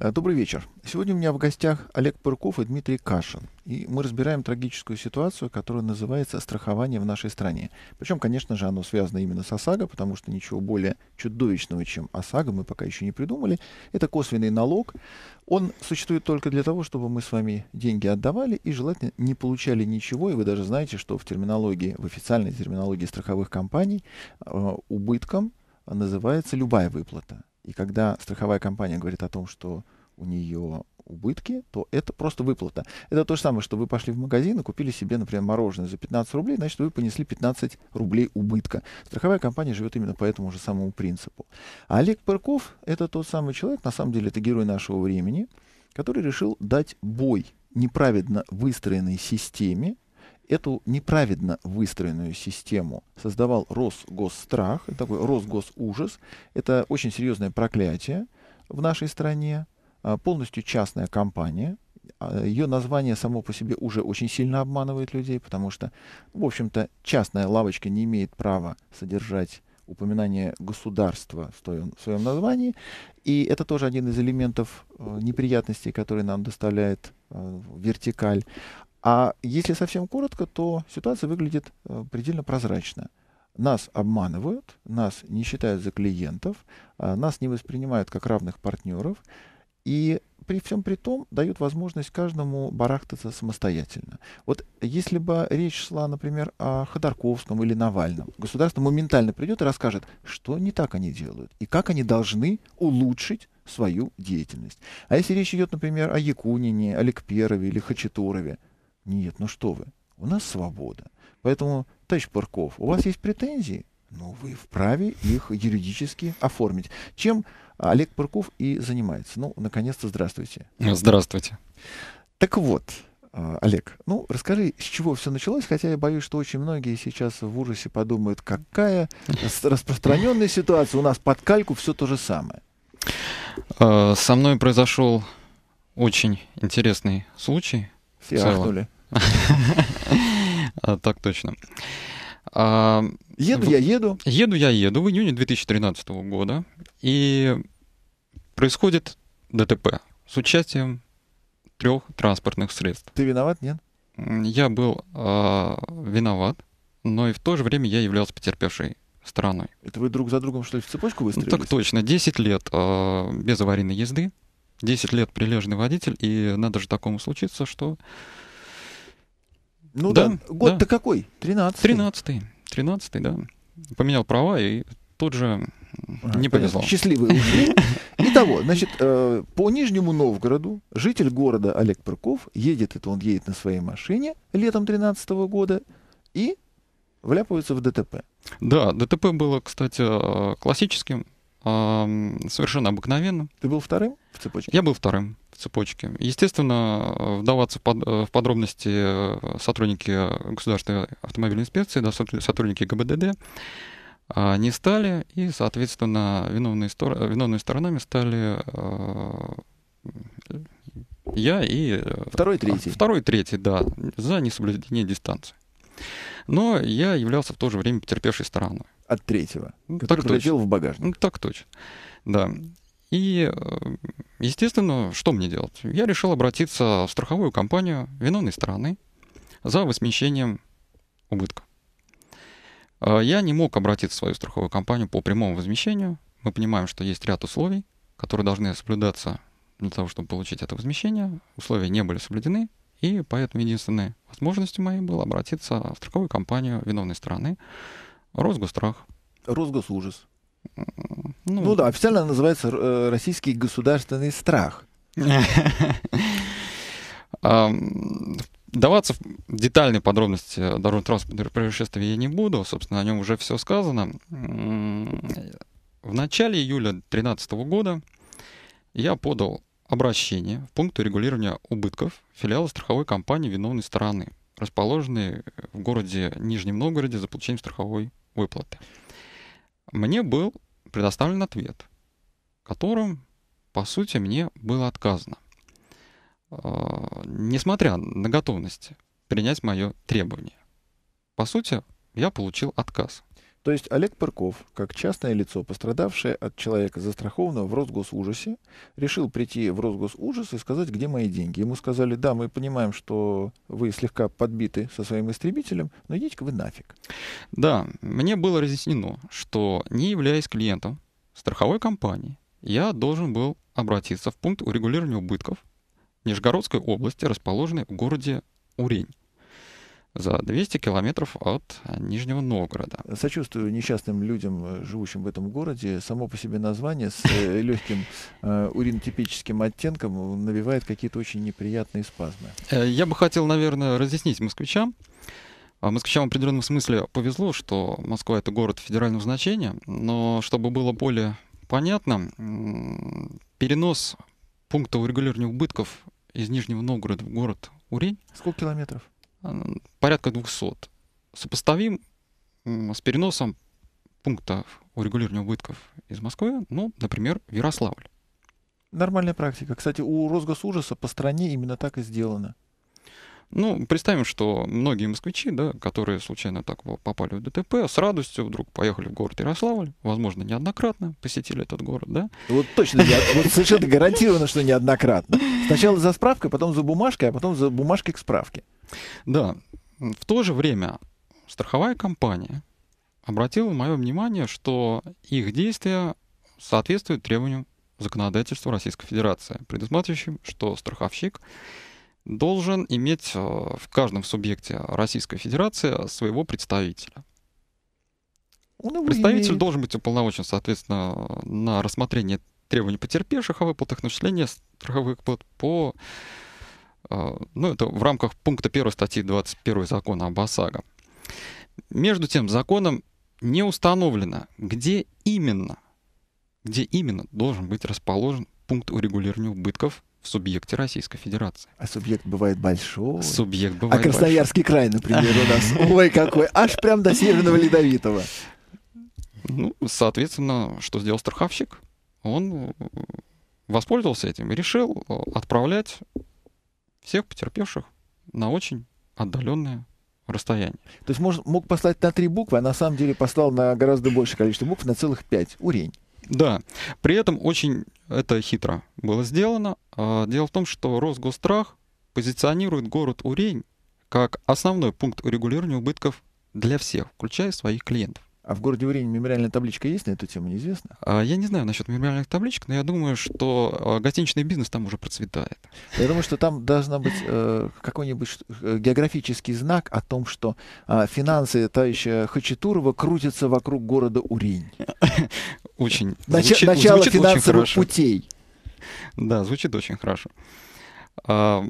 Э, добрый вечер. Сегодня у меня в гостях Олег Пырков и Дмитрий Кашин. И мы разбираем трагическую ситуацию, которая называется страхование в нашей стране. Причем, конечно же, оно связано именно с ОСАГО, потому что ничего более чудовищного, чем ОСАГО, мы пока еще не придумали. Это косвенный налог. Он существует только для того, чтобы мы с вами деньги отдавали и желательно не получали ничего. И вы даже знаете, что в терминологии, в официальной терминологии страховых компаний э, убытком называется любая выплата. И когда страховая компания говорит о том, что у нее убытки, то это просто выплата. Это то же самое, что вы пошли в магазин и купили себе, например, мороженое за 15 рублей, значит, вы понесли 15 рублей убытка. Страховая компания живет именно по этому же самому принципу. А Олег Пырков — это тот самый человек, на самом деле это герой нашего времени, который решил дать бой неправедно выстроенной системе, Эту неправедно выстроенную систему создавал Росгосстрах, такой Росгосужас. Это очень серьезное проклятие в нашей стране, а, полностью частная компания. А, Ее название само по себе уже очень сильно обманывает людей, потому что, в общем-то, частная лавочка не имеет права содержать упоминание государства в, той, в своем названии. И это тоже один из элементов э, неприятностей, которые нам доставляет э, вертикаль. А если совсем коротко, то ситуация выглядит э, предельно прозрачно. Нас обманывают, нас не считают за клиентов, э, нас не воспринимают как равных партнеров. И при всем при том дают возможность каждому барахтаться самостоятельно. Вот если бы речь шла, например, о Ходорковском или Навальном, государство моментально придет и расскажет, что не так они делают и как они должны улучшить свою деятельность. А если речь идет, например, о Якунине, Олегперове или Хачатурове, нет, ну что вы, у нас свобода. Поэтому, товарищ Парков, у вас есть претензии? Ну, вы вправе их юридически оформить. Чем Олег Парков и занимается. Ну, наконец-то, здравствуйте. Здравствуйте. Так вот, а, Олег, ну расскажи, с чего все началось, хотя я боюсь, что очень многие сейчас в ужасе подумают, какая распространенная ситуация, у нас под кальку все то же самое. А, со мной произошел очень интересный случай. Все ахнули. Так точно. А, еду я еду. Еду я еду в июне 2013 года. И происходит ДТП с участием трех транспортных средств. Ты виноват, нет? Я был а, виноват, но и в то же время я являлся потерпевшей стороной. Это вы друг за другом, что ли, в цепочку выстрелили? Ну, так точно. 10 лет э, без аварийной езды, 10 лет прилежный водитель, и надо же такому случиться, что ну да. да. Год-то да. какой? Тринадцатый. Тринадцатый, тринадцатый, да. Поменял права и тут же а, не повезло. Счастливый. ушли. Итого, значит, э, по Нижнему Новгороду житель города Олег Прыков едет, это он едет на своей машине летом тринадцатого года и вляпывается в ДТП. Да, ДТП было, кстати, э, классическим, совершенно обыкновенным. Ты был вторым в цепочке? Я был вторым цепочки. Естественно, э, вдаваться в, э, подробности э, сотрудники Государственной автомобильной инспекции, да, сотрудники ГБДД а, не стали, и, соответственно, виновные стор- виновными сторонами стали я и... Второй, третий. Второй, третий, да, за несоблюдение дистанции. Но я являлся в то же время потерпевшей стороной. От третьего, ну, который так получил в багажник. Ну, так точно, да. И, э, естественно, что мне делать? Я решил обратиться в страховую компанию виновной стороны за возмещением убытка. Э, я не мог обратиться в свою страховую компанию по прямому возмещению. Мы понимаем, что есть ряд условий, которые должны соблюдаться для того, чтобы получить это возмещение. Условия не были соблюдены, и поэтому единственной возможностью моей было обратиться в страховую компанию виновной стороны Росгострах. Росгосужас. Ну, ну да, официально называется э, «Российский государственный страх». Даваться в детальные подробности дорожно-транспортных происшествия я не буду, собственно, о нем уже все сказано. В начале июля 2013 года я подал обращение в пункт регулирования убытков филиала страховой компании виновной стороны, расположенной в городе Нижнем Новгороде за получением страховой выплаты мне был предоставлен ответ, которым, по сути, мне было отказано, а, несмотря на готовность принять мое требование. По сути, я получил отказ. То есть Олег Пырков, как частное лицо, пострадавшее от человека застрахованного в Росгосужасе, решил прийти в Росгосужас и сказать, где мои деньги. Ему сказали, да, мы понимаем, что вы слегка подбиты со своим истребителем, но идите-ка вы нафиг. Да, мне было разъяснено, что не являясь клиентом страховой компании, я должен был обратиться в пункт урегулирования убытков Нижегородской области, расположенной в городе Урень за 200 километров от а, Нижнего Новгорода. Сочувствую несчастным людям, э, живущим в этом городе. Само по себе название с э, легким э, уринотипическим оттенком навевает какие-то очень неприятные спазмы. Э, я бы хотел, наверное, разъяснить москвичам. А, москвичам в определенном смысле повезло, что Москва — это город федерального значения, но чтобы было более понятно, перенос пункта урегулирования убытков из Нижнего Новгорода в город Урень. Сколько километров? порядка 200. Сопоставим с переносом пунктов урегулирования убытков из Москвы, ну, например, в Ярославль. Нормальная практика. Кстати, у Росгосужаса по стране именно так и сделано. Ну, представим, что многие москвичи, да, которые случайно так попали в ДТП, с радостью вдруг поехали в город Ярославль, возможно, неоднократно посетили этот город, да? Вот точно, вот совершенно гарантированно, что неоднократно. Сначала за справкой, потом за бумажкой, а потом за бумажкой к справке. Да, в то же время страховая компания обратила мое внимание, что их действия соответствуют требованиям законодательства Российской Федерации, предусматривающим, что страховщик должен иметь э, в каждом субъекте Российской Федерации своего представителя. Ну, Представитель имеет. должен быть уполномочен, соответственно, на рассмотрение требований потерпевших о а выплатах, начисление страховых выплат по а, ну, это в рамках пункта 1 статьи 21 закона об ОСАГО. Между тем, законом не установлено, где именно, где именно должен быть расположен пункт урегулирования убытков в субъекте Российской Федерации. А субъект бывает большой. Субъект а бывает А Красноярский большой. край, например, у нас. Ой, какой. Аж прям до Северного Ледовитого. Ну, соответственно, что сделал страховщик? Он воспользовался этим и решил а, отправлять всех потерпевших на очень отдаленное расстояние. То есть мож, мог послать на три буквы, а на самом деле послал на гораздо большее количество букв, на целых пять. Урень. Да. При этом очень это хитро было сделано. А, дело в том, что Росгострах позиционирует город Урень как основной пункт урегулирования убытков для всех, включая своих клиентов. А в городе Урень мемориальная табличка есть на эту тему, неизвестно? А, я не знаю насчет мемориальных табличек, но я думаю, что а, гостиничный бизнес там уже процветает. Я думаю, что там должна быть э, какой-нибудь э, географический знак о том, что э, финансы товарища Хачатурова крутятся вокруг города Урень. Очень. Нач- начало финансовых очень путей. Да, звучит очень хорошо. Но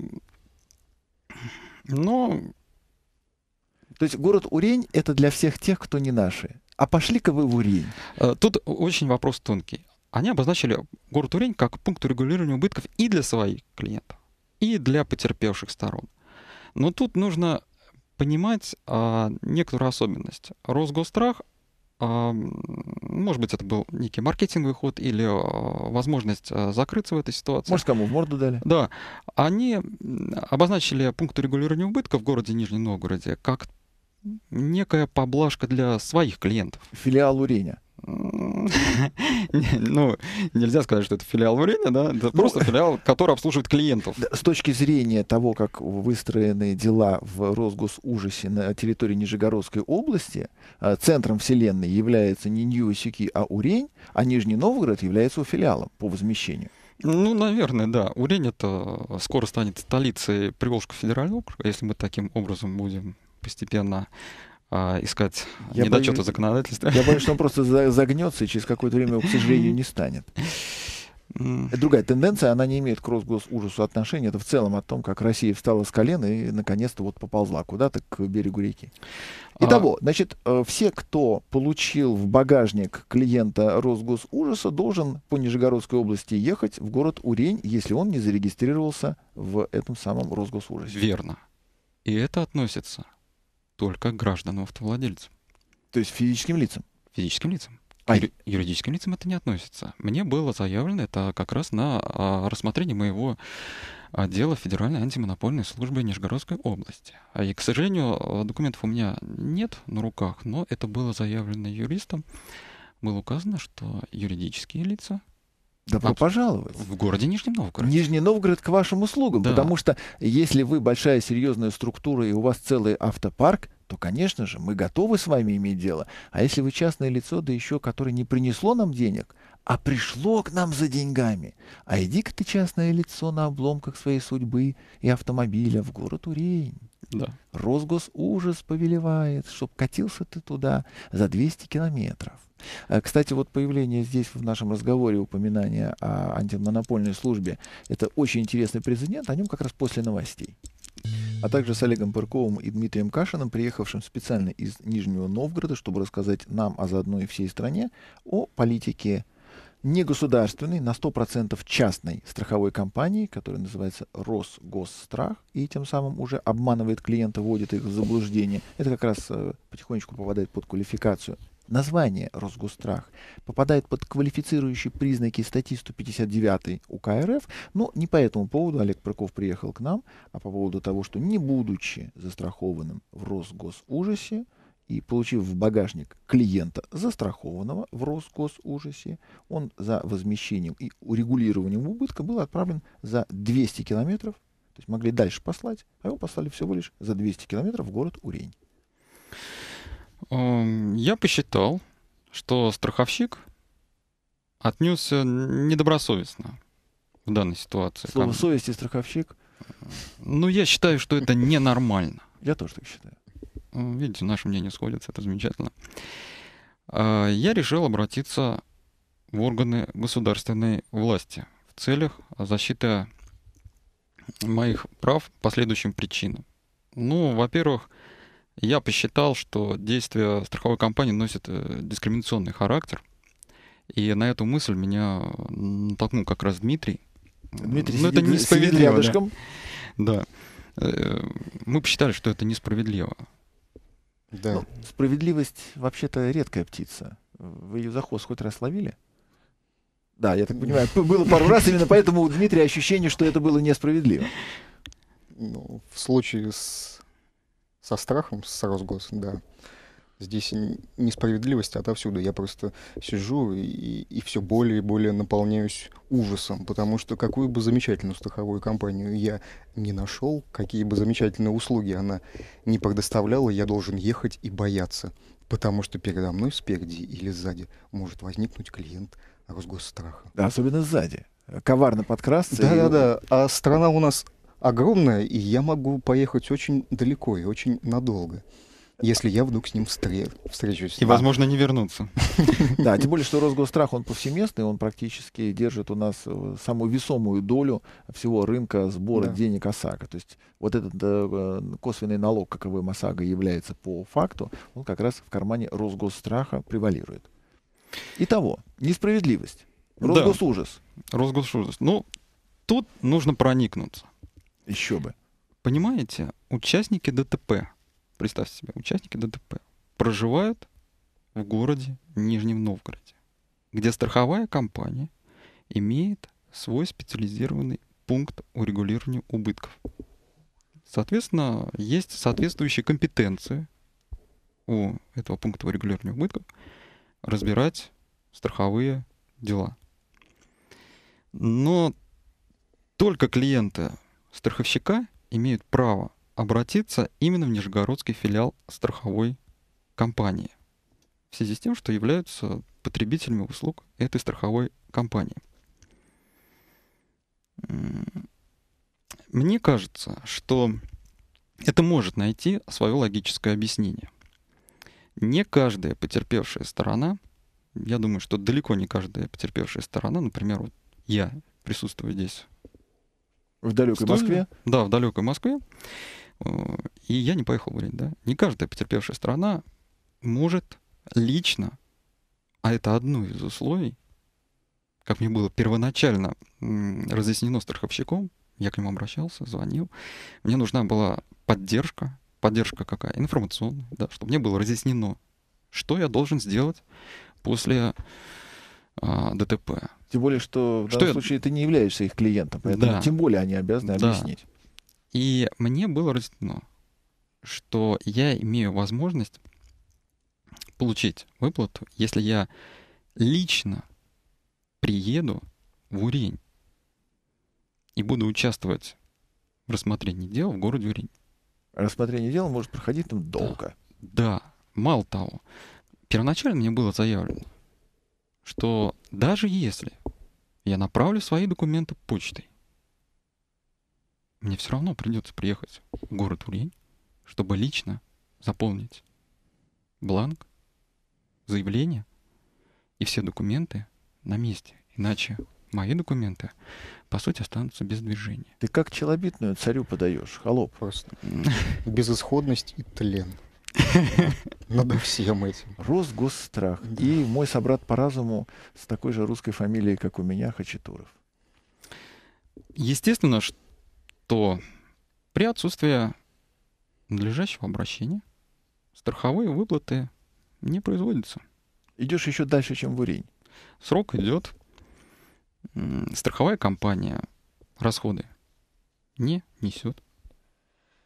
то есть город Урень это для всех тех, кто не наши а пошли-ка вы в Урень. Э, тут очень вопрос тонкий. Они обозначили город Урень как пункт регулирования убытков и для своих клиентов, и для потерпевших сторон. Но тут нужно понимать а, некоторую особенность. Росгострах, а, может быть, это был некий маркетинговый ход или а, возможность а, закрыться в этой ситуации. Может, кому в морду дали? Да. Они обозначили пункт регулирования убытков в городе Нижнем Новгороде как некая поблажка для своих клиентов. Филиал Уреня. ну, нельзя сказать, что это филиал Уреня, да, это ну, просто филиал, который обслуживает клиентов. С точки зрения того, как выстроены дела в Росгосужасе на территории Нижегородской области, э, центром вселенной является не Нью-Сики, а Урень, а Нижний Новгород является филиалом по возмещению. Ну, наверное, да. Урень это э, скоро станет столицей Приволжского федерального округа, если мы таким образом будем постепенно э, искать я недочеты боюсь, законодательства. Я боюсь, что он просто загнется и через какое-то время его, к сожалению, не станет. Другая тенденция, она не имеет к Росгосужасу отношения. Это в целом о том, как Россия встала с колена и наконец-то вот поползла куда-то к берегу реки. А Итого, значит, э, все, кто получил в багажник клиента Росгосужаса, должен по Нижегородской области ехать в город Урень, если он не зарегистрировался в этом самом Росгосужасе. Верно. И это относится только гражданам автовладельцам. То есть физическим лицам? Физическим лицам. А Юри- юридическим лицам это не относится. Мне было заявлено это как раз на а, рассмотрение моего а, дела Федеральной антимонопольной службы Нижегородской области. А, и, к сожалению, а, документов у меня нет на руках, но это было заявлено юристом. Было указано, что юридические лица Добро Абсолютно. пожаловать. В городе Нижний Новгород. Нижний Новгород к вашим услугам. Да. Потому что если вы большая серьезная структура и у вас целый автопарк, то, конечно же, мы готовы с вами иметь дело. А если вы частное лицо, да еще, которое не принесло нам денег, а пришло к нам за деньгами, а иди-ка ты частное лицо на обломках своей судьбы и автомобиля в город Урень. Да. Росгосужас повелевает, чтоб катился ты туда за 200 километров. Э, кстати, вот появление здесь в нашем разговоре упоминания о антимонопольной службе – это очень интересный прецедент, о нем как раз после новостей. А также с Олегом Парковым и Дмитрием Кашиным, приехавшим специально из Нижнего Новгорода, чтобы рассказать нам, а заодно и всей стране, о политике негосударственной, на 100% частной страховой компании, которая называется Росгосстрах, и тем самым уже обманывает клиента, вводит их в заблуждение. Это как раз э, потихонечку попадает под квалификацию название Росгострах попадает под квалифицирующие признаки статьи 159 УК РФ, но не по этому поводу Олег Прыков приехал к нам, а по поводу того, что не будучи застрахованным в Росгосужасе, и получив в багажник клиента, застрахованного в Роскосужасе, он за возмещением и урегулированием убытка был отправлен за 200 километров, то есть могли дальше послать, а его послали всего лишь за 200 километров в город Урень. Эм, я посчитал, что страховщик отнесся недобросовестно в данной ситуации. Слово совесть и страховщик. Ну, я считаю, что это ненормально. Я тоже так считаю. Ну, видите, наши мнения сходятся, это замечательно. А, я решил обратиться в органы государственной власти в целях защиты моих прав по следующим причинам. Ну, во-первых, я посчитал, что действия страховой компании носят э, дискриминационный характер. И на эту мысль меня натолкнул как раз Дмитрий. Дмитрий Но ну, сидит, это несправедливо. рядышком. Да. да. Э, мы посчитали, что это несправедливо. Да. Ну, справедливость вообще-то редкая птица. Вы ее за хвост хоть раз ловили? Да, я так понимаю. Было пару раз, именно поэтому у Дмитрия ощущение, что это было несправедливо. Ну, в случае с со страхом, с розгос, да. Здесь несправедливость отовсюду. Я просто сижу и, и все более и более наполняюсь ужасом, потому что какую бы замечательную страховую компанию я не нашел, какие бы замечательные услуги она не предоставляла, я должен ехать и бояться, потому что передо мной спереди или сзади может возникнуть клиент Росгосстраха. Да, особенно сзади. Коварно подкрасться. Да-да-да. И... А страна у нас огромное, и я могу поехать очень далеко и очень надолго если я вдруг с ним встр... встречусь. И, да. возможно, не вернуться. Да, тем более, что Росгострах, он повсеместный, он практически держит у нас э, самую весомую долю всего рынка сбора да. денег ОСАГО. То есть вот этот э, э косвенный налог, каковым ОСАГО является по факту, он как раз в кармане Росгосстраха превалирует. Итого, несправедливость, Росгосужас. Да. Росгосужас. Ну, тут нужно проникнуться. Еще бы. Понимаете, участники ДТП, представьте себе, участники ДТП проживают в городе Нижнем Новгороде, где страховая компания имеет свой специализированный пункт урегулирования убытков. Соответственно, есть соответствующие компетенции у этого пункта урегулирования убытков разбирать страховые дела. Но только клиенты страховщика имеют право обратиться именно в Нижегородский филиал страховой компании в связи с тем, что являются потребителями услуг этой страховой компании. Мне кажется, что это может найти свое логическое объяснение. Не каждая потерпевшая сторона, я думаю, что далеко не каждая потерпевшая сторона, например, вот я присутствую здесь в далекой Столь... Москве? Да, в далекой Москве. Э, и я не поехал блин, да. Не каждая потерпевшая страна может лично, а это одно из условий, как мне было первоначально разъяснено страховщиком, я к нему обращался, звонил, мне нужна была поддержка, поддержка какая? Информационная, да, чтобы мне было разъяснено, что я должен сделать после а, ДТП. Тем более, что в что данном я... случае ты не являешься их клиентом, поэтому да. тем более они обязаны да. объяснить. И мне было разъяснено, что я имею возможность получить выплату, если я лично приеду в Урень и буду участвовать в рассмотрении дел в городе Урень. Рассмотрение дела может проходить там долго. Да, да. мало того. Первоначально мне было заявлено, что даже если я направлю свои документы почтой, мне все равно придется приехать в город Урень, чтобы лично заполнить бланк, заявление и все документы на месте. Иначе мои документы, по сути, останутся без движения. Ты как челобитную царю подаешь, холоп? Просто безысходность и тлен. Надо всем этим. Рос госстрах. Да. И мой собрат по разуму с такой же русской фамилией, как у меня, Хачатуров. Естественно, что при отсутствии надлежащего обращения страховые выплаты не производятся. Идешь еще дальше, чем в Урень. Срок идет. Страховая компания расходы не несет.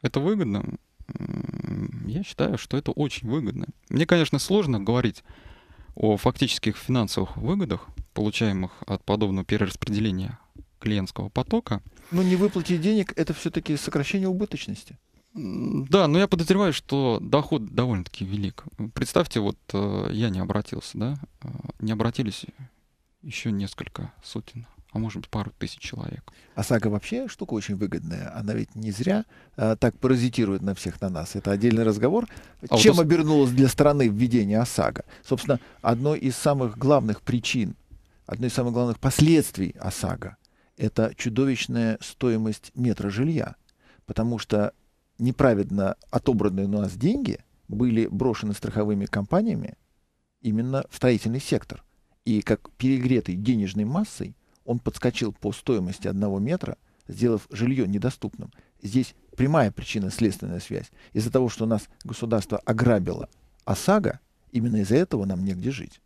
Это выгодно я считаю, что это очень выгодно. Мне, конечно, сложно говорить о фактических финансовых выгодах, получаемых от подобного перераспределения клиентского потока. Но не выплатить денег — это все-таки сокращение убыточности. Да, но я подозреваю, что доход довольно-таки велик. Представьте, вот э, я не обратился, да, э, не обратились еще несколько сотен а может быть пару тысяч человек. ОСАГО а вообще штука очень выгодная. Она ведь не зря а, так паразитирует на всех на нас. Это отдельный разговор. А Чем вот... обернулось для страны введение ОСАГО? Собственно, одной из самых главных причин, одной из самых главных последствий ОСАГО — это чудовищная стоимость метра жилья. Потому что неправедно отобранные у нас деньги были брошены страховыми компаниями именно в строительный сектор. И как перегретый денежной массой — он подскочил по стоимости одного метра, сделав жилье недоступным. Здесь прямая причина следственная связь. Из-за того, что нас государство ограбило ОСАГО, именно из-за этого нам негде жить.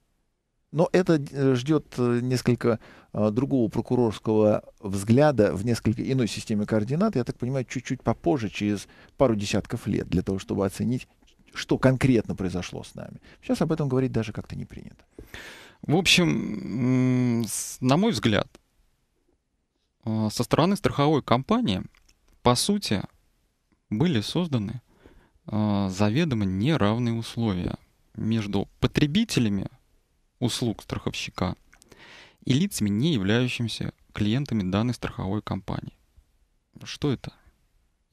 Но это э, ждет э, несколько э, другого прокурорского взгляда в несколько иной системе координат, я так понимаю, чуть-чуть попозже, через пару десятков лет, для того, чтобы оценить, что конкретно произошло с нами. Сейчас об этом говорить даже как-то не принято. В общем, на мой взгляд, э, со стороны страховой компании, по сути, были созданы э, заведомо неравные условия между потребителями услуг страховщика и лицами, не являющимися клиентами данной страховой компании. Что это?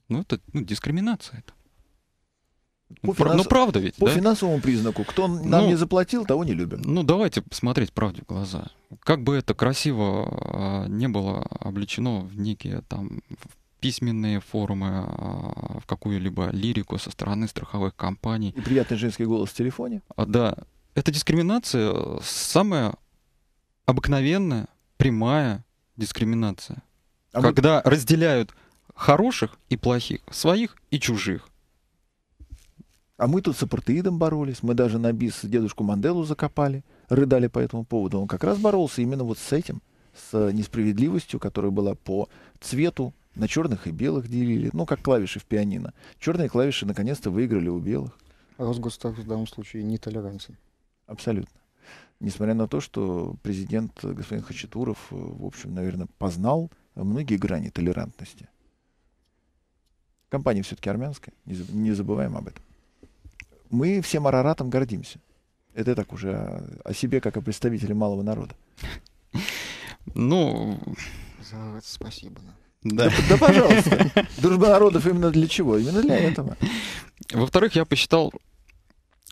Ну, это ну, дискриминация. Это. По ну, финанс... Ну, правда ведь, По да? финансовому признаку. Кто нам ну, не заплатил, того не любим. Ну, давайте смотреть правде в глаза. Как бы это красиво а, не было обличено в некие там письменные форумы, а, в какую-либо лирику со стороны страховых компаний. И приятный женский голос в телефоне. А, да. Это дискриминация э, самая обыкновенная, прямая дискриминация. А когда мы... разделяют хороших и плохих, своих и чужих. А мы тут с апартеидом боролись, мы даже на бис дедушку Манделу закопали, рыдали по этому поводу. Он как раз боролся именно вот с этим, с э, несправедливостью, которая была по цвету, на черных и белых делили, ну, как клавиши в пианино. Черные клавиши наконец-то выиграли у белых. Росгостав а в данном случае не толерантен. Абсолютно. Несмотря на то, что президент э, господин Хачатуров, э, в общем, наверное, познал многие грани толерантности. Компания все-таки армянская, не забываем об этом мы всем Араратом гордимся. Это так уже о, о себе, как о представителе малого народа. Ну... За это спасибо. Да. Да, да, пожалуйста. Дружба народов именно для чего? Именно для этого. Во-вторых, я посчитал,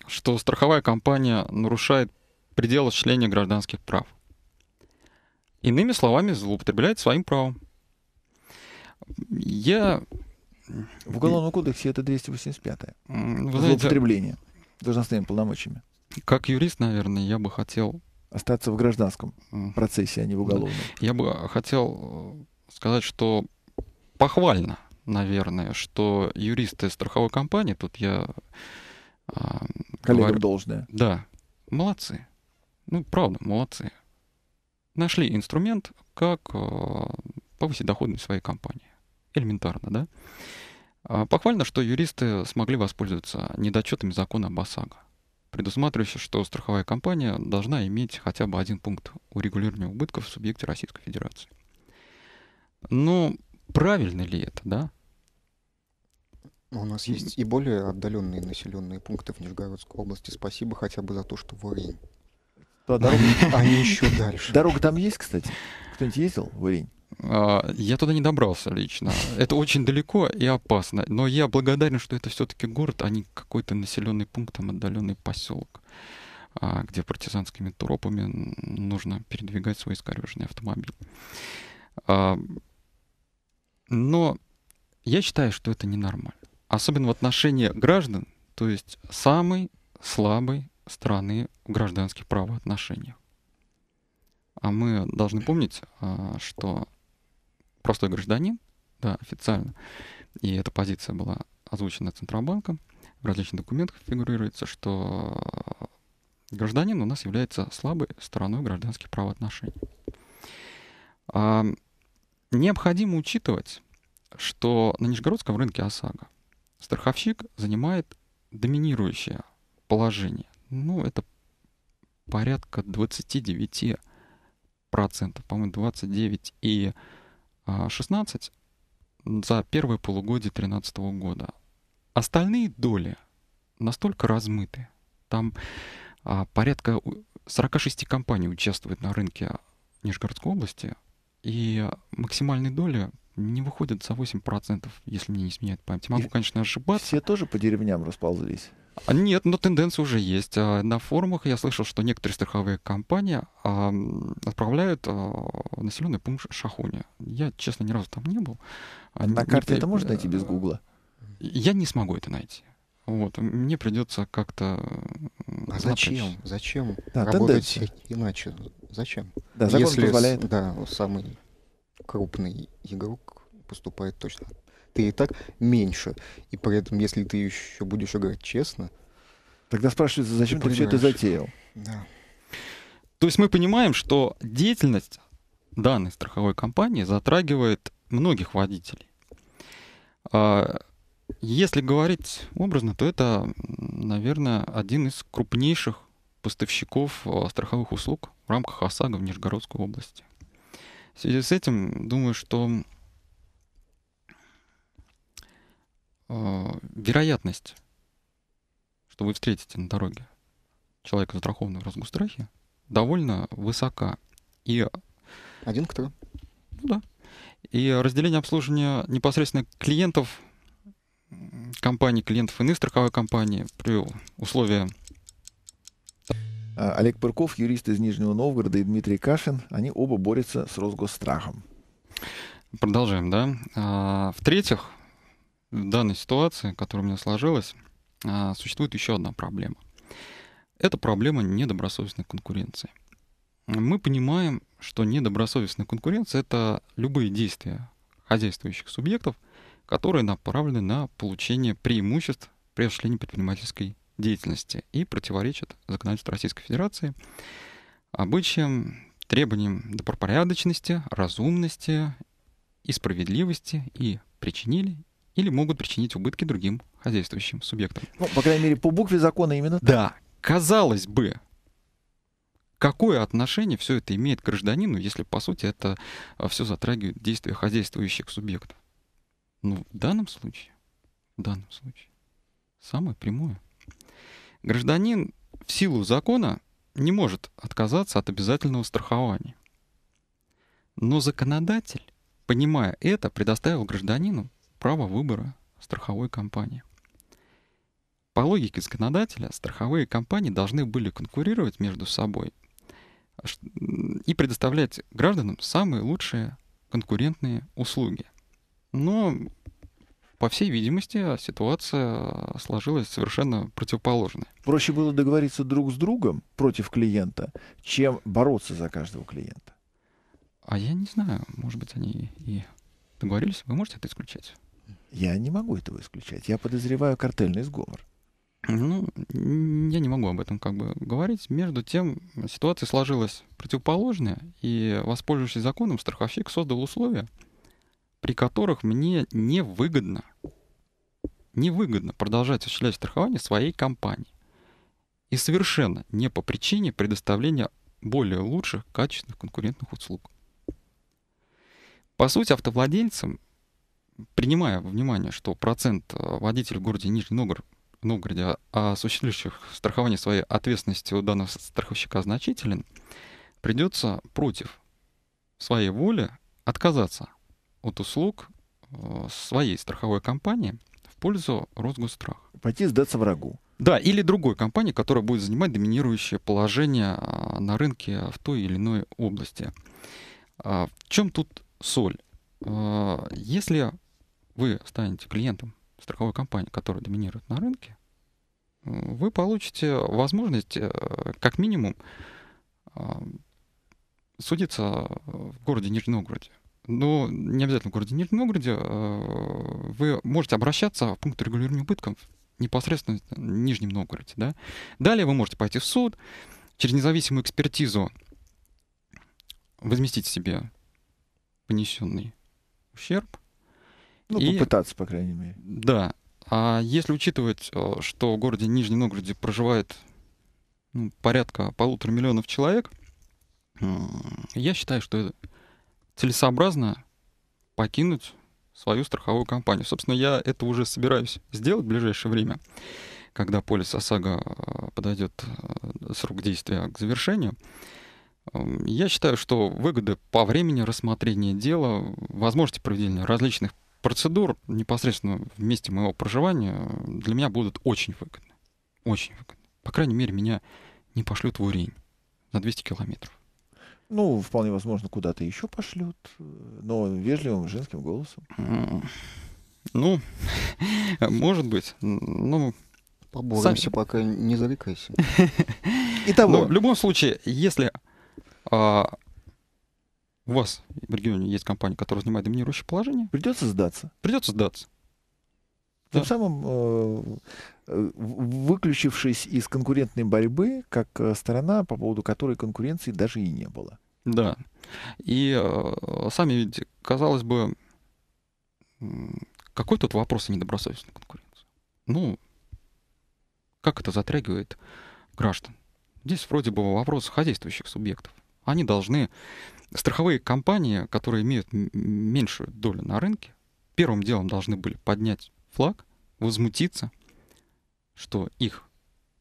что страховая компания нарушает пределы осуществления гражданских прав. Иными словами, злоупотребляет своим правом. Я в Уголовном кодексе это 285-е. Злоупотребление должностными полномочиями. Как юрист, наверное, я бы хотел... Остаться в гражданском процессе, а не в уголовном. Я бы хотел э, сказать, что похвально, наверное, что юристы страховой компании, тут я... Э, Коллегам говорю, должное. Да, молодцы. Ну, правда, молодцы. Нашли инструмент, как э, повысить доходность своей компании. Элементарно, да? А, похвально, что юристы смогли воспользоваться недочетами закона Басага, предусматривающего, что страховая компания должна иметь хотя бы один пункт урегулирования убытков в субъекте Российской Федерации. Но ну, правильно ли это, да? Ну, у нас есть и более отдаленные населенные пункты в Нижегородской области. Спасибо хотя бы за то, что в Ирень. Да, дорога... А они еще дальше. Дорога там есть, кстати? Кто-нибудь ездил в Ирень? А, я туда не добрался лично. Это очень далеко и опасно. Но я благодарен, что это все-таки город, а не какой-то населенный пункт, там отдаленный поселок, а, где партизанскими тропами нужно передвигать свой искореженный автомобиль. А, но я считаю, что это ненормально. Особенно в отношении граждан, то есть самой слабой страны в гражданских правоотношениях. А мы должны помнить, что простой гражданин, да, официально, и эта позиция была озвучена Центробанком, в различных документах фигурируется, что гражданин у нас является слабой стороной гражданских правоотношений. А, необходимо учитывать, что на Нижегородском рынке ОСАГО страховщик занимает доминирующее положение. Ну, это порядка 29%, по-моему, 29 и 16 а, за первое полугодие 2013 года. Остальные доли настолько размыты. Там а, порядка 46 компаний участвует на рынке Нижегородской области, и максимальные доли не выходят за 8%, если мне не изменяет память. Могу, и конечно, ошибаться. Все тоже по деревням расползлись? А, нет, но тенденция уже есть. А, на форумах я слышал, что некоторые страховые компании а, отправляют в населенный пункт Шахуни. Я, честно, ни разу там не был. на карте не... это можно э, найти без Гугла? Я не смогу это найти. Вот, мне придется как-то. А зачем? Зачем да, работать тенденция. иначе? Зачем? Да, закон Если позволяет. Да, самый крупный игрок поступает точно ты и так меньше. И поэтому если ты еще будешь играть честно... Тогда спрашивается, зачем ты, ты все это затеял? Да. То есть мы понимаем, что деятельность данной страховой компании затрагивает многих водителей. А, если говорить образно, то это, наверное, один из крупнейших поставщиков а, страховых услуг в рамках ОСАГО в Нижегородской области. В связи с этим, думаю, что Э, вероятность, что вы встретите на дороге человека, застрахованного в Росгострахе, довольно высока. И... Один к трем. Ну да. И разделение обслуживания непосредственно клиентов компании, клиентов иных страховой компании при условии... А, Олег Пырков, юрист из Нижнего Новгорода, и Дмитрий Кашин, они оба борются с Росгострахом. Продолжаем, да. А, в-третьих, в данной ситуации, которая у меня сложилась, а, существует еще одна проблема. Это проблема недобросовестной конкуренции. Мы понимаем, что недобросовестная конкуренция — это любые действия хозяйствующих субъектов, которые направлены на получение преимуществ при осуществлении предпринимательской деятельности и противоречат законодательству Российской Федерации, обычаям, требованиям добропорядочности, разумности и справедливости и причинили или могут причинить убытки другим хозяйствующим субъектам. Ну, по крайней мере, по букве закона именно. Да. Казалось бы, какое отношение все это имеет к гражданину, если, по сути, это а, все затрагивает действия хозяйствующих субъектов? Ну, в данном случае, в данном случае, самое прямое. Гражданин в силу закона не может отказаться от обязательного страхования. Но законодатель, понимая это, предоставил гражданину право выбора страховой компании. По логике законодателя, страховые компании должны были конкурировать между собой и предоставлять гражданам самые лучшие конкурентные услуги. Но, по всей видимости, ситуация сложилась совершенно противоположная. Проще было договориться друг с другом против клиента, чем бороться за каждого клиента. А я не знаю, может быть, они и договорились. Вы можете это исключать? Я не могу этого исключать. Я подозреваю картельный сговор. Ну, я не могу об этом как бы говорить. Между тем, ситуация сложилась противоположная, и, воспользовавшись законом, страховщик создал условия, при которых мне невыгодно, невыгодно продолжать осуществлять страхование своей компании. И совершенно не по причине предоставления более лучших, качественных конкурентных услуг. По сути, автовладельцам принимая во внимание, что процент э, водителей в городе Нижний Новгород Новгороде, осуществляющих страхование своей ответственности у данного страховщика значителен, придется против своей воли отказаться от услуг э, своей страховой компании в пользу Росгострах. Пойти сдаться врагу. Да, или другой компании, которая будет занимать доминирующее положение э, на рынке в той или иной области. А в чем тут соль? Если вы станете клиентом страховой компании, которая доминирует на рынке, э, вы получите возможность, э, как минимум, э, судиться в городе Нижнем Новгороде. Но не обязательно в городе Нижнем Новгороде. Вы можете обращаться в пункт регулирования убытков непосредственно в Нижнем Новгороде. Да? Далее вы можете пойти в суд, через независимую экспертизу возместить себе понесенный ущерб – ну, и, попытаться, по крайней мере. Да. А если учитывать, э, что в городе Нижний Новгороде проживает ну, порядка полутора миллионов человек, э, я считаю, что это целесообразно покинуть свою страховую компанию. Собственно, я это уже собираюсь сделать в ближайшее время, когда полис ОСАГО э, подойдет срок действия к завершению. Эм, я считаю, что выгоды по времени рассмотрения дела, возможности проведения различных процедур непосредственно в месте моего проживания для меня будут очень выгодны. Очень выгодны. По крайней мере, меня не пошлют в Урень на 200 километров. Ну, вполне возможно, куда-то еще пошлют, э, но вежливым женским голосом. Ну, может быть. Ну, поборемся, сами... пока не зарекайся. Итого. Но в любом случае, если а, у вас в регионе есть компания, которая занимает доминирующее положение. Придется сдаться. Придется сдаться. Тем да. самым э, выключившись из конкурентной борьбы, как э, сторона, по поводу которой конкуренции даже и не было. Да. И э, сами видите, казалось бы, какой тут вопрос о недобросовестной конкуренции? Ну, как это затрагивает граждан? Здесь вроде бы вопрос хозяйствующих субъектов. Они должны страховые компании, которые имеют меньшую долю на рынке, первым делом должны были поднять флаг, возмутиться, что их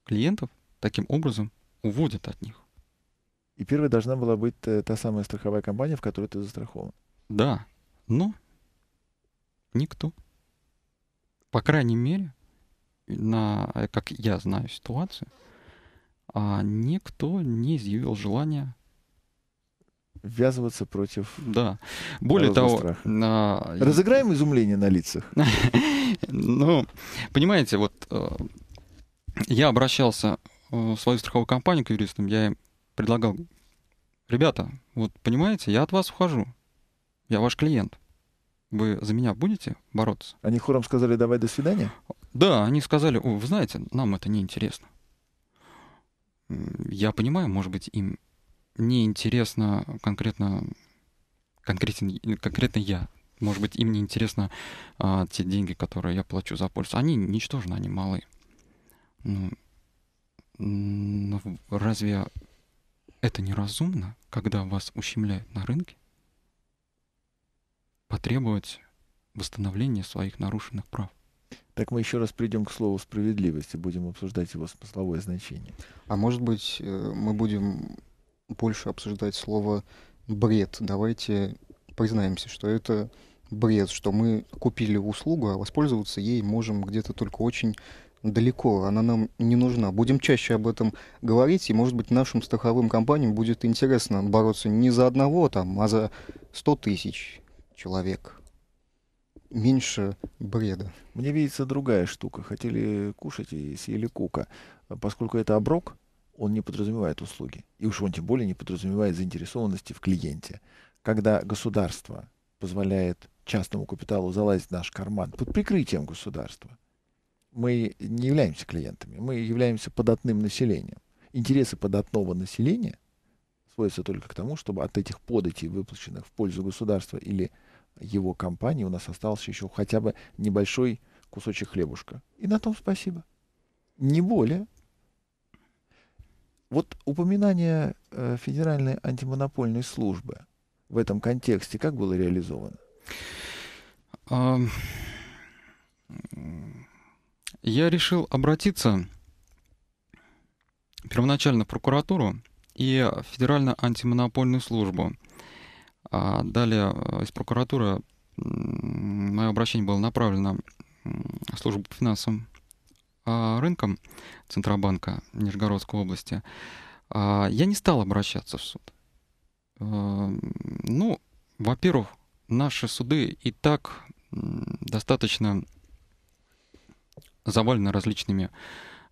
клиентов таким образом уводят от них. И первой должна была быть э, та самая страховая компания, в которой ты застрахован. Да, но никто. По крайней мере, на, э, как я знаю ситуацию, а никто не изъявил желания ввязываться против. Да. Более того, страха. А... разыграем изумление на лицах. Ну, понимаете, вот э, я обращался э, в свою страховую компанию к юристам, я им предлагал, ребята, вот понимаете, я от вас ухожу, я ваш клиент, вы за меня будете бороться? Они хором сказали, давай до свидания? Да, они сказали, вы знаете, нам это не интересно Я понимаю, может быть, им не интересно конкретно, конкретен, конкретно я. Может быть, им не интересно а, те деньги, которые я плачу за пользу. Они ничтожны, они малы. Ну, но ну, разве это неразумно, когда вас ущемляют на рынке, потребовать восстановления своих нарушенных прав? Так мы еще раз придем к слову справедливости, будем обсуждать его смысловое значение. А может быть, э, мы будем больше обсуждать слово бред. Давайте признаемся, что это бред, что мы купили услугу, а воспользоваться ей можем где-то только очень далеко, она нам не нужна. Будем чаще об этом говорить, и, может быть, нашим страховым компаниям будет интересно бороться не за одного, там, а за 100 тысяч человек. Меньше бреда. Мне видится другая штука. Хотели кушать и съели кука. Поскольку это оброк, он не подразумевает услуги. И уж он тем более не подразумевает заинтересованности в клиенте. Когда государство позволяет частному капиталу залазить в наш карман под прикрытием государства, мы не являемся клиентами, мы являемся податным населением. Интересы податного населения сводятся только к тому, чтобы от этих податей, выплаченных в пользу государства или его компании, у нас остался еще хотя бы небольшой кусочек хлебушка. И на том спасибо. Не более. Вот упоминание э, Федеральной антимонопольной службы в этом контексте как было реализовано? Я решил обратиться первоначально в прокуратуру и Федеральную антимонопольную службу. А далее э, из прокуратуры мое обращение было направлено в службу по финансовым рынком Центробанка Нижегородской области, а, я не стал обращаться в суд. А, ну, во-первых, наши суды и так достаточно завалены различными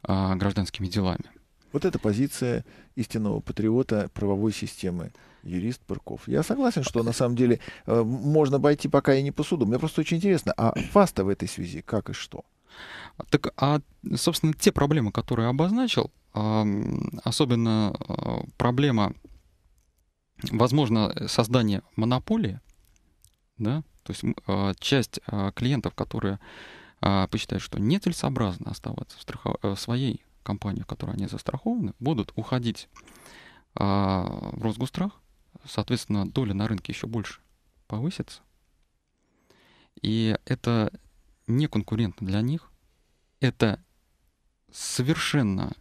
а, гражданскими делами. Вот эта позиция истинного патриота правовой системы, юрист Пырков. Я согласен, что на самом деле э, можно пойти пока и не по суду. Мне просто очень интересно, а фаста в этой связи как и что? — так, а, собственно, те проблемы, которые я обозначил, особенно а, проблема, возможно, создания монополии, да, то есть а, часть а, клиентов, которые посчитают, что нецелесообразно оставаться в, страхов... Э, в своей компании, в которой они застрахованы, будут уходить в Росгустрах, соответственно, доля на рынке еще больше повысится. И это не конкурентно для них, это совершенно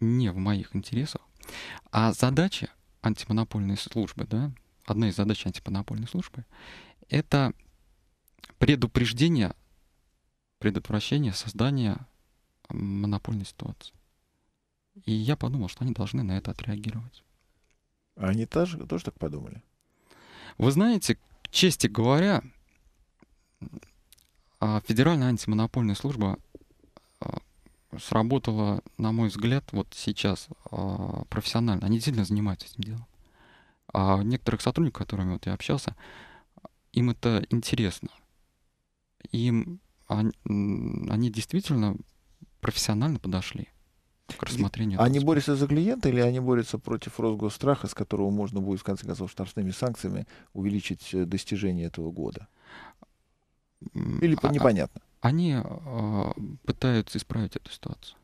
не в моих интересах. А задача антимонопольной службы, да, одна из задач антимонопольной службы, это предупреждение, предотвращение создания монопольной ситуации. И я подумал, что они должны на это отреагировать. А они тоже, тоже так подумали? Вы знаете, к чести говоря, а Федеральная антимонопольная служба а, сработала, на мой взгляд, вот сейчас а, профессионально. Они действительно занимаются этим делом. А некоторых сотрудников, с которыми вот я общался, им это интересно. Им они, они действительно профессионально подошли к рассмотрению. Они борются за клиента или они борются против Росгосстраха, с которого можно будет, в конце концов, штрафными санкциями увеличить э, достижение этого года? Или а, а, непонятно? Они э, пытаются исправить эту ситуацию.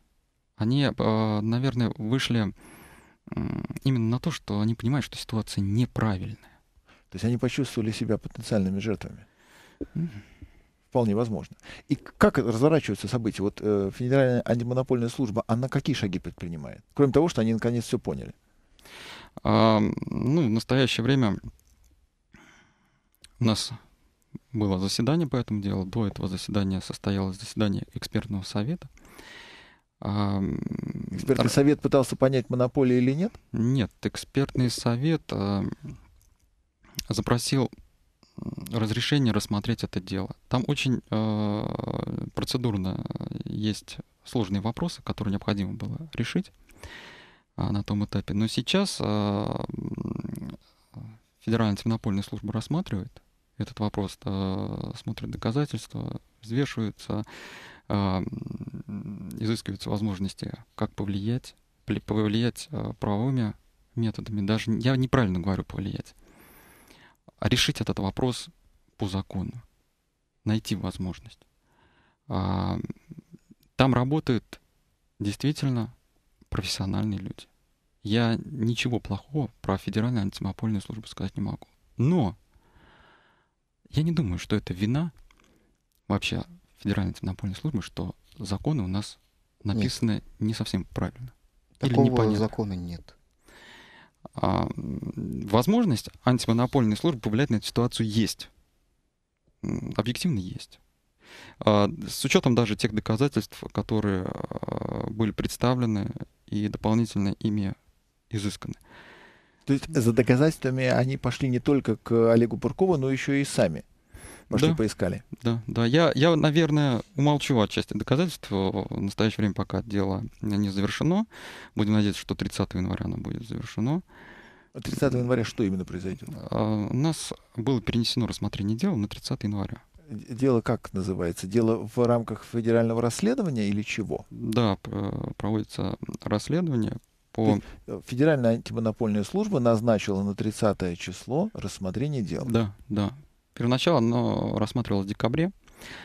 Они, э, наверное, вышли э, именно на то, что они понимают, что ситуация неправильная. То есть они почувствовали себя потенциальными жертвами. Вполне возможно. И как разворачиваются события? Вот э, Федеральная антимонопольная служба, она какие шаги предпринимает? Кроме того, что они наконец все поняли. А, ну, в настоящее время у нас было заседание по этому делу. До этого заседания состоялось заседание экспертного совета. Экспертный совет пытался понять, монополия или нет? Нет, экспертный совет запросил разрешение рассмотреть это дело. Там очень э, процедурно есть сложные вопросы, которые необходимо было решить э, на том этапе. Но сейчас э, Федеральная антимонопольная служба рассматривает этот вопрос э, смотрят доказательства, взвешиваются, э, изыскиваются возможности, как повлиять, повлиять э, правовыми методами. Даже я неправильно говорю повлиять, а решить этот вопрос по закону, найти возможность. Э, там работают действительно профессиональные люди. Я ничего плохого про Федеральную антимопольную службу сказать не могу. Но я не думаю, что это вина вообще Федеральной антимонопольной службы, что законы у нас написаны нет. не совсем правильно. Такого или непонятно. закона нет. А, возможность антимонопольной службы повлиять на эту ситуацию есть. Объективно есть. А, с учетом даже тех доказательств, которые а, были представлены и дополнительно ими изысканы. То есть за доказательствами они пошли не только к Олегу Буркову, но еще и сами пошли да, поискали. Да, да. Я, я, наверное, умолчу от части доказательств. В настоящее время пока дело не завершено. Будем надеяться, что 30 января оно будет завершено. 30 января что именно произойдет? А, у нас было перенесено рассмотрение дела на 30 января. Дело как называется? Дело в рамках федерального расследования или чего? Да, проводится расследование по... Э, Федеральная антимонопольная служба назначила на 30 число рассмотрение дела. Да, да. Первоначально оно рассматривалось в декабре.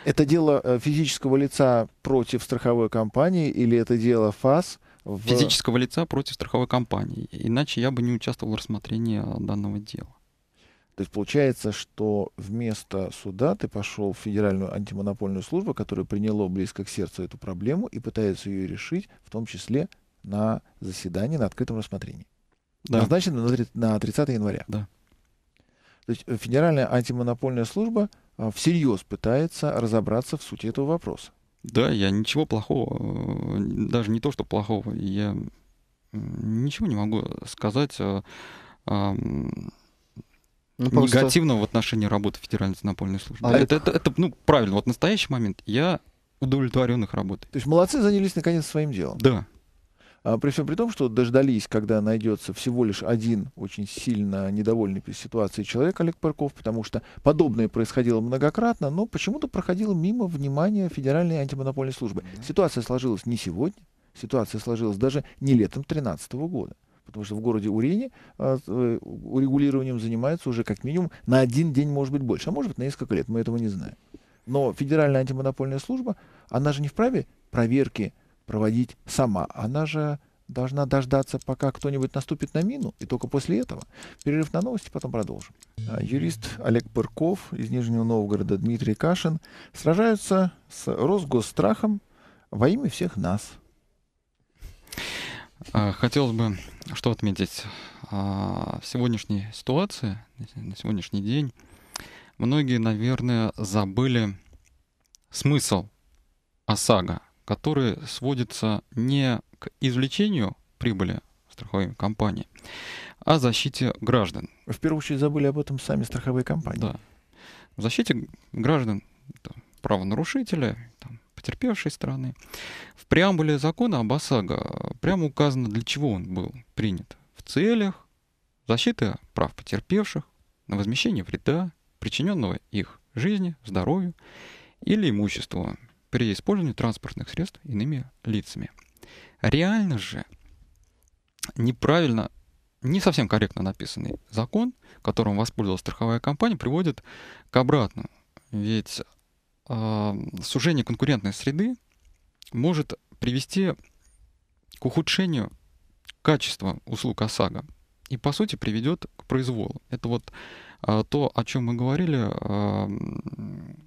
Это дело э, физического лица против страховой компании или это дело ФАС? В... Физического лица против страховой компании. Иначе я бы не участвовал в рассмотрении э, данного дела. То есть получается, что вместо суда ты пошел в Федеральную антимонопольную службу, которая приняла близко к сердцу эту проблему и пытается ее решить, в том числе на заседании на открытом рассмотрении. Да. Назначено на 30 января. Да. То есть э, Федеральная антимонопольная служба э, всерьез пытается разобраться в сути этого вопроса. Да, я ничего плохого, э, даже не то, что плохого, я ничего не могу сказать ну, просто... негативного в отношении работы Федеральной антимонопольной службы. А это, это, это, ну, правильно, вот в настоящий момент я удовлетворен их работой. То есть молодцы занялись наконец своим делом. Да. А, при всем при том, что дождались, когда найдется всего лишь один очень сильно недовольный ситуацией человек, Олег Парков, потому что подобное происходило многократно, но почему-то проходило мимо внимания Федеральной антимонопольной службы. Mm-hmm. Ситуация сложилась не сегодня, ситуация сложилась даже не летом 2013 года потому что в городе Урене а, э, урегулированием занимается уже как минимум на один день, может быть, больше, а может быть, на несколько лет, мы этого не знаем. Но Федеральная антимонопольная служба, она же не вправе проверки проводить сама. Она же должна дождаться, пока кто-нибудь наступит на мину, и только после этого. Перерыв на новости, потом продолжим. А, юрист Олег Пырков из Нижнего Новгорода Дмитрий Кашин сражаются с Росгосстрахом во имя всех нас. А, хотелось бы что отметить. А, в сегодняшней ситуации, на сегодняшний день, многие, наверное, забыли смысл ОСАГО, которые сводятся не к извлечению прибыли страховой компании, а защите граждан. В первую очередь забыли об этом сами страховые компании. Да. В защите граждан, правонарушителя, там, потерпевшей стороны. В преамбуле закона об ОСАГО прямо указано, для чего он был принят. В целях защиты прав потерпевших, на возмещение вреда, причиненного их жизни, здоровью или имуществу, при использовании транспортных средств иными лицами. Реально же неправильно, не совсем корректно написанный закон, которым воспользовалась страховая компания, приводит к обратному. Ведь э, сужение конкурентной среды может привести к ухудшению качества услуг ОСАГО и, по сути, приведет к произволу. Это вот э, то, о чем мы говорили э,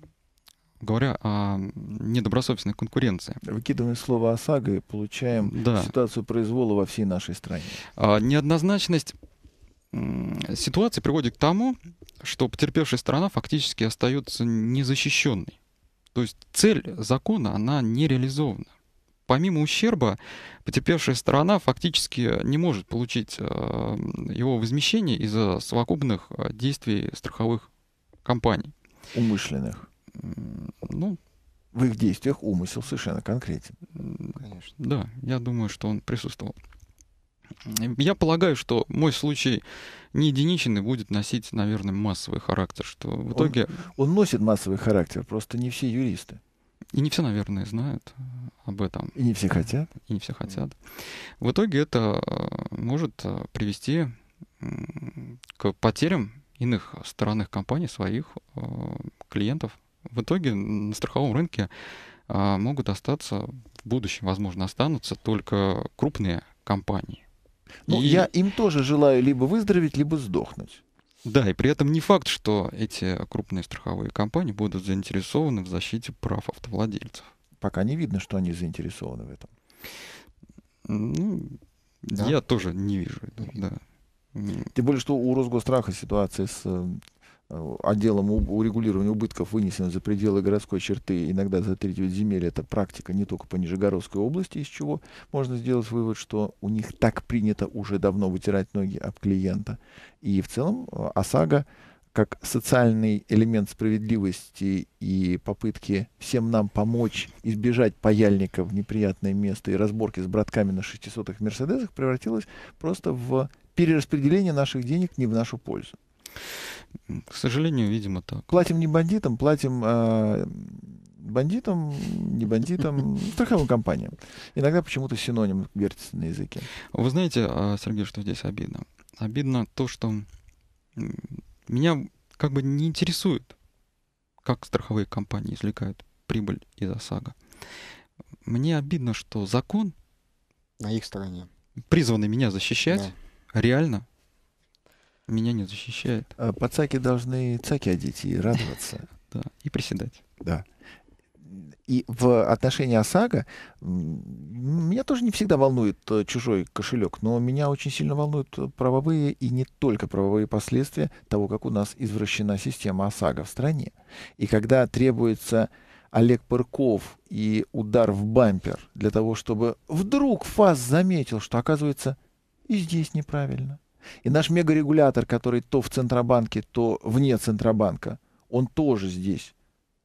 говоря о недобросовестной конкуренции. Выкидывая слово ОСАГО и получаем да. ситуацию произвола во всей нашей стране. А, неоднозначность ситуации приводит к тому, что потерпевшая сторона фактически остается незащищенной. То есть цель закона, она не реализована. Помимо ущерба, потерпевшая сторона фактически не может получить а, его возмещение из-за совокупных а, действий страховых компаний. Умышленных ну, в их действиях умысел совершенно конкретен. Конечно. Да, я думаю, что он присутствовал. Я полагаю, что мой случай не единичен и будет носить, наверное, массовый характер, что в итоге... Он, он носит массовый характер, просто не все юристы. И не все, наверное, знают э, об этом. И не все хотят. И не все хотят. В итоге это э, может э, привести к потерям иных сторонных компаний своих клиентов, в итоге на страховом рынке а, могут остаться, в будущем, возможно, останутся только крупные компании. Ну, и... я им тоже желаю либо выздороветь, либо сдохнуть. Да, и при этом не факт, что эти крупные страховые компании будут заинтересованы в защите прав автовладельцев. Пока не видно, что они заинтересованы в этом. Ну, да? Я тоже не вижу этого, да. Тем более, что у Росгостраха ситуация с э, отделом а урегулирования убытков вынесен за пределы городской черты, иногда за треть земель, это практика не только по Нижегородской области, из чего можно сделать вывод, что у них так принято уже давно вытирать ноги об клиента. И в целом э, ОСАГО как социальный элемент справедливости и попытки всем нам помочь избежать паяльника в неприятное место и разборки с братками на 600-х Мерседесах превратилась просто в перераспределение наших денег не в нашу пользу. К сожалению, видимо, так. Платим не бандитам, платим э, бандитам, не бандитам, страховым компаниям. Иногда почему-то синоним вертится на языке. Вы знаете, а, Сергей, что здесь обидно? Обидно то, что меня как бы не интересует, как страховые компании извлекают прибыль из ОСАГО. Мне обидно, что закон... На их стороне. Призванный меня защищать, да. реально меня не защищает. А пацаки должны цаки одеть и радоваться. Да, и приседать. Да. И в отношении ОСАГО меня тоже не всегда волнует э, чужой кошелек, но меня очень сильно волнуют правовые и не только правовые последствия того, как у нас извращена система ОСАГО в стране. И когда требуется Олег Пырков и удар в бампер для того, чтобы вдруг ФАС заметил, что, оказывается, и здесь неправильно – и наш мегарегулятор, который то в Центробанке, то вне Центробанка, он тоже здесь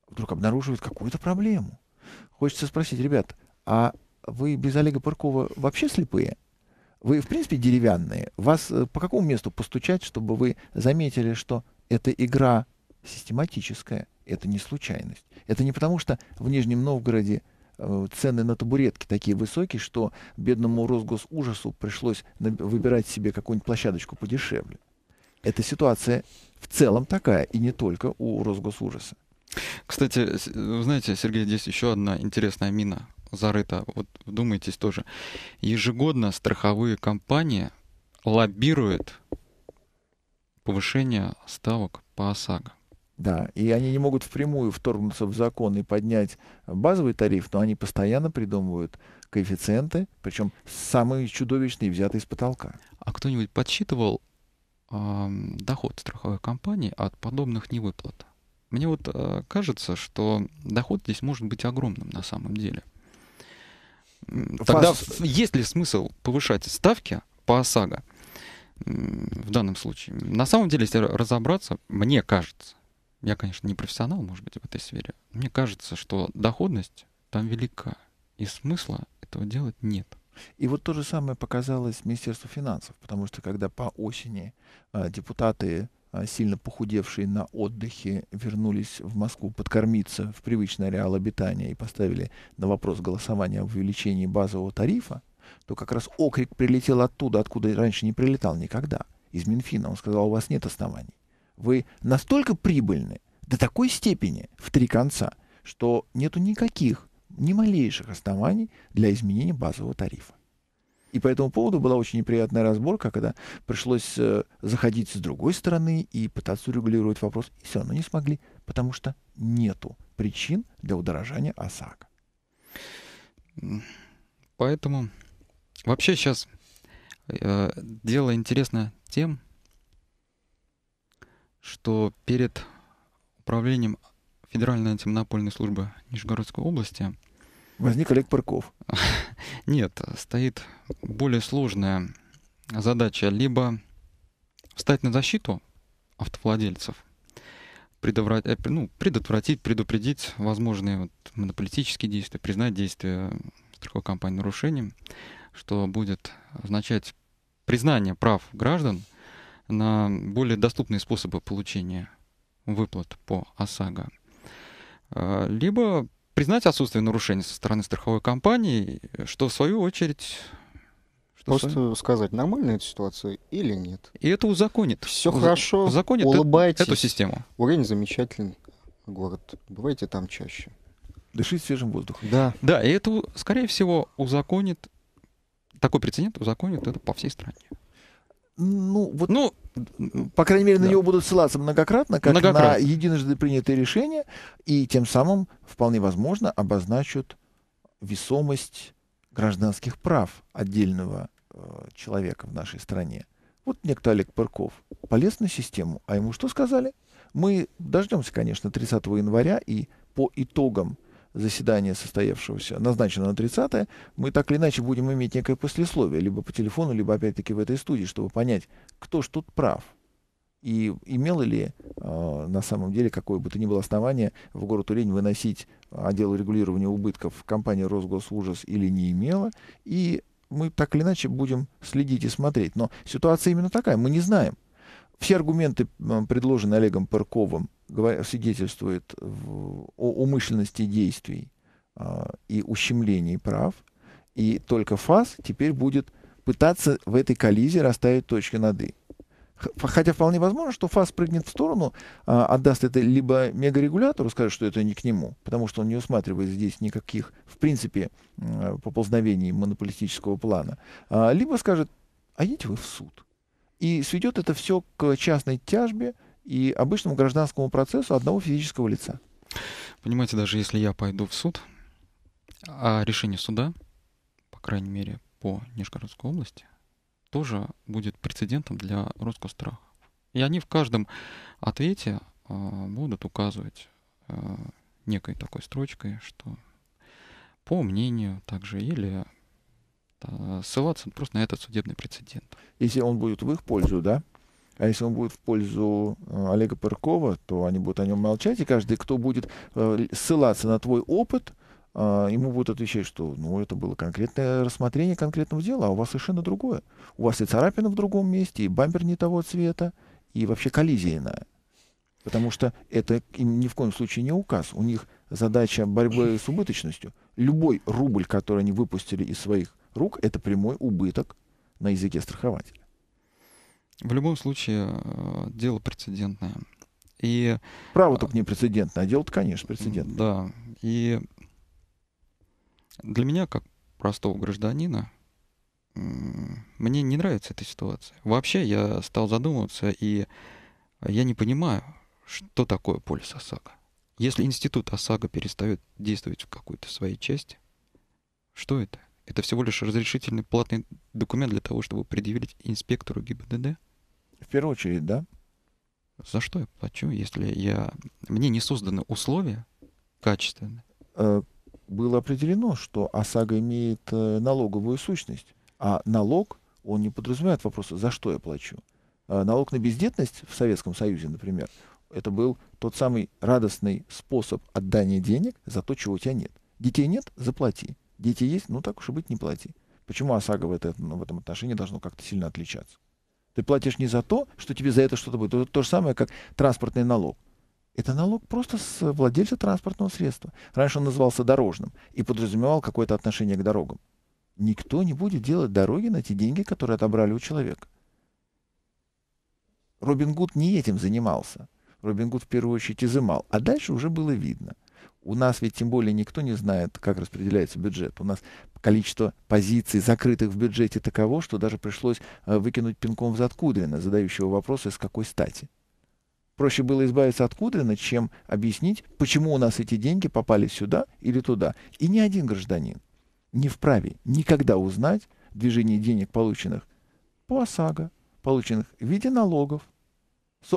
вдруг обнаруживает какую-то проблему. Хочется спросить, ребят, а вы без Олега Паркова вообще слепые? Вы, в принципе, деревянные. Вас э, по какому месту постучать, чтобы вы заметили, что эта игра систематическая, это не случайность. Это не потому, что в Нижнем Новгороде Э, цены на табуретки такие высокие, что бедному Росгосужасу пришлось выбирать себе какую-нибудь площадочку подешевле. Эта ситуация в целом такая, и не только у Росгосужаса. Кстати, вы знаете, Сергей, здесь еще одна интересная мина зарыта. Вот вдумайтесь тоже. Ежегодно страховые компании лоббируют повышение ставок по ОСАГО. Да, и они не могут впрямую вторгнуться в закон и поднять базовый тариф, но они постоянно придумывают коэффициенты, причем самые чудовищные, взятые из потолка. А кто-нибудь подсчитывал э, доход страховой компании от подобных невыплат? Мне вот э, кажется, что доход здесь может быть огромным на самом деле. Тогда Фас... есть ли смысл повышать ставки по ОСАГО в данном случае? На самом деле, если разобраться, мне кажется, я, конечно, не профессионал, может быть, в этой сфере, мне кажется, что доходность там велика, и смысла этого делать нет. И вот то же самое показалось Министерству финансов, потому что когда по осени а, депутаты а, сильно похудевшие на отдыхе, вернулись в Москву подкормиться в привычный ареал обитания и поставили на вопрос голосования об увеличении базового тарифа, то как раз окрик прилетел оттуда, откуда раньше не прилетал никогда, из Минфина. Он сказал, у вас нет оснований. Вы настолько прибыльны до такой степени в три конца, что нету никаких, ни малейших оснований для изменения базового тарифа. И по этому поводу была очень неприятная разборка, когда пришлось э, заходить с другой стороны и пытаться урегулировать вопрос, и все равно не смогли, потому что нету причин для удорожания ОСАГО. Поэтому вообще сейчас э, дело интересно тем, что перед управлением Федеральной антимонопольной службы Нижегородской области возник Олег Парков. Нет, стоит более сложная задача либо встать на защиту автовладельцев, предотвратить, э, ну, предотвратить, предупредить возможные вот монополитические действия, признать действия страховой компании нарушением, что будет означать признание прав граждан – на более доступные способы получения выплат по ОСАГО. А, либо признать отсутствие нарушений со стороны страховой компании, что в свою очередь Просто свою... сказать, нормальная эта ситуация или нет. И это узаконит. Все хорошо, узаконит улыбайтесь. Эту систему. Урень замечательный город. Бывайте там чаще. Дышите свежим воздухом. Да. Да, и это, скорее всего, узаконит, такой прецедент узаконит это по всей стране. Ну, вот... Ну, по крайней мере, да. на него будут ссылаться многократно, как многократно. на единожды принятое решение, и тем самым, вполне возможно, обозначат весомость гражданских прав отдельного э, человека в нашей стране. Вот некто Олег Пырков полез на систему, а ему что сказали? Мы дождемся, конечно, 30 января, и по итогам заседания состоявшегося назначено на 30 мы так или иначе будем иметь некое послесловие, либо по телефону, либо опять-таки в этой студии, чтобы понять, кто ж тут прав. И имел ли э, на самом деле какое бы то ни было основание в город Тулень выносить отдел регулирования убытков компании Росгосужас или не имела. И мы так или иначе будем следить и смотреть. Но ситуация именно такая, мы не знаем. Все аргументы, предложенные Олегом Парковым свидетельствует о умышленности действий а, и ущемлении прав. И только ФАС теперь будет пытаться в этой коллизии расставить точки над «и». Хотя вполне возможно, что ФАС прыгнет в сторону, а, отдаст это либо мегарегулятору, скажет, что это не к нему, потому что он не усматривает здесь никаких, в принципе, а, поползновений монополистического плана, либо скажет, а идите вы в суд. И сведет это все к частной тяжбе, и обычному гражданскому процессу одного физического лица. Понимаете, даже если я пойду в суд, а решение суда, по крайней мере, по Нижегородской области, тоже будет прецедентом для Роскостраха. И они в каждом ответе э, будут указывать э, некой такой строчкой, что по мнению также или э, ссылаться просто на этот судебный прецедент. Если он будет в их пользу, да? А если он будет в пользу э, Олега Паркова, то они будут о нем молчать, и каждый, кто будет э, ссылаться на твой опыт, э, ему будут отвечать, что ну, это было конкретное рассмотрение конкретного дела, а у вас совершенно другое. У вас и царапина в другом месте, и бампер не того цвета, и вообще коллизия иная. Потому что это им ни в коем случае не указ. У них задача борьбы с убыточностью. Любой рубль, который они выпустили из своих рук, это прямой убыток на языке страхователя. В любом случае, э, дело прецедентное. И, Право э, только не прецедентное, а дело-то, конечно, прецедентное. Да. И для меня, как простого гражданина, мне не нравится эта ситуация. Вообще я стал задумываться, и я не понимаю, что такое полис ОСАГО. Если институт ОСАГО перестает действовать в какой-то своей части, что это? Это всего лишь разрешительный платный документ для того, чтобы предъявить инспектору ГИБДД? В первую очередь, да? За что я плачу, если я... Мне не созданы условия качественные? Э, было определено, что ОСАГО имеет э, налоговую сущность, а налог, он не подразумевает вопроса, за что я плачу. Э, налог на бездетность в Советском Союзе, например, это был тот самый радостный способ отдания денег за то, чего у тебя нет. Детей нет – заплати. Дети есть – ну так уж и быть, не плати. Почему ОСАГО в, это, в этом отношении должно как-то сильно отличаться? Ты платишь не за то, что тебе за это что-то будет. Это то же самое, как транспортный налог. Это налог просто с владельца транспортного средства. Раньше он назывался дорожным и подразумевал какое-то отношение к дорогам. Никто не будет делать дороги на те деньги, которые отобрали у человека. Робин Гуд не этим занимался. Робин Гуд в первую очередь изымал, а дальше уже было видно – у нас ведь тем более никто не знает, как распределяется бюджет. У нас количество позиций, закрытых в бюджете, таково, что даже пришлось э, выкинуть пинком в зад Кудрина, задающего вопрос, из какой стати. Проще было избавиться от Кудрина, чем объяснить, почему у нас эти деньги попали сюда или туда. И ни один гражданин не вправе никогда узнать движение денег, полученных по ОСАГО, полученных в виде налогов,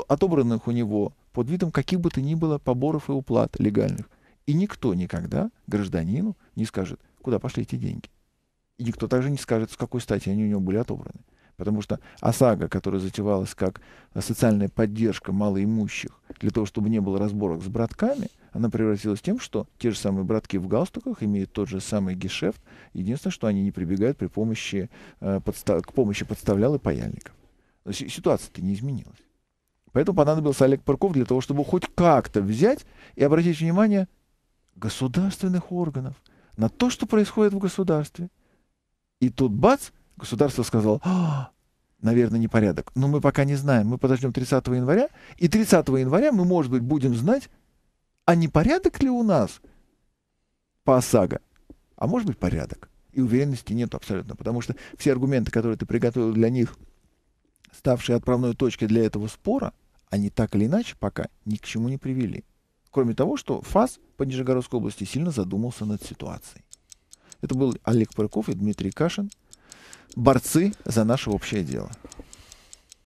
отобранных у него под видом каких бы то ни было поборов и уплат легальных и никто никогда гражданину не скажет, куда пошли эти деньги. И никто также не скажет, с какой стати они у него были отобраны. Потому что ОСАГО, которая затевалась как э, социальная поддержка малоимущих для того, чтобы не было разборок с братками, она превратилась в тем, что те же самые братки в галстуках имеют тот же самый гешефт. Единственное, что они не прибегают при помощи, э, подста- к помощи подставлял и паяльников. Ситуация-то не изменилась. Поэтому понадобился Олег Парков для того, чтобы хоть как-то взять и обратить внимание государственных органов на то, что происходит в государстве. И тут бац, государство сказало, а, наверное, непорядок. Но мы пока не знаем. Мы подождем 30 января. И 30 января мы, может быть, будем знать, а не порядок ли у нас по ОСАГО. А может быть, порядок. И уверенности нет абсолютно. Потому что все аргументы, которые ты приготовил для них, ставшие отправной точкой для этого спора, они так или иначе пока ни к чему не привели. Кроме того, что ФАС по Нижегородской области сильно задумался над ситуацией. Это был Олег Парков и Дмитрий Кашин, борцы за наше общее дело.